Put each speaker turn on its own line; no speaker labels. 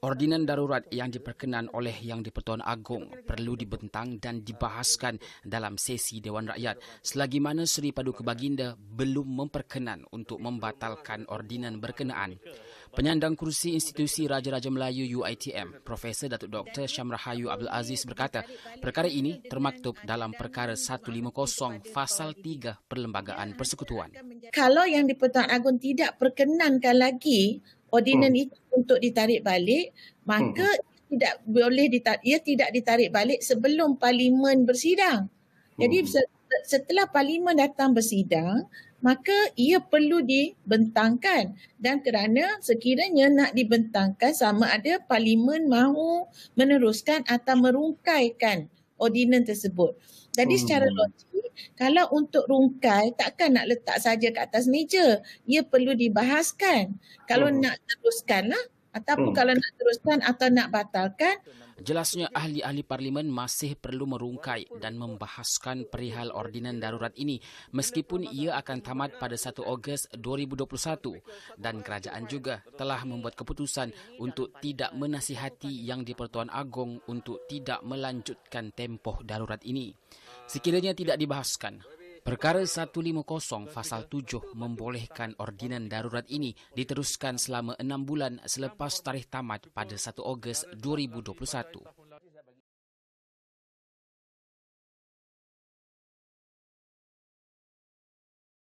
Ordinan darurat yang diperkenan oleh Yang di-Pertuan Agong perlu dibentang dan dibahaskan dalam sesi Dewan Rakyat selagi mana Seri Paduka Baginda belum memperkenan untuk membatalkan ordinan berkenaan. Penyandang kursi institusi Raja-Raja Melayu UITM, Profesor Datuk Dr. Syamrahayu Abdul Aziz berkata, perkara ini termaktub dalam perkara 150 Fasal 3 Perlembagaan Persekutuan.
Kalau Yang di-Pertuan Agong tidak perkenankan lagi ordinan hmm. itu, untuk ditarik balik maka hmm. tidak boleh ditarik, ia tidak ditarik balik sebelum parlimen bersidang jadi hmm. setelah parlimen datang bersidang maka ia perlu dibentangkan dan kerana sekiranya nak dibentangkan sama ada parlimen mahu meneruskan atau merungkaikan ordinan tersebut jadi hmm. secara logik kalau untuk rungkai, takkan nak letak saja ke atas meja. Ia perlu dibahaskan. Kalau hmm. nak lah, ataupun hmm. kalau nak teruskan atau nak batalkan.
Jelasnya ahli-ahli parlimen masih perlu merungkai dan membahaskan perihal ordinan darurat ini meskipun ia akan tamat pada 1 Ogos 2021 dan kerajaan juga telah membuat keputusan untuk tidak menasihati yang di-Pertuan Agong untuk tidak melanjutkan tempoh darurat ini sekiranya tidak dibahaskan. Perkara 150 Fasal 7 membolehkan ordinan darurat ini diteruskan selama enam bulan selepas tarikh tamat pada 1 Ogos 2021.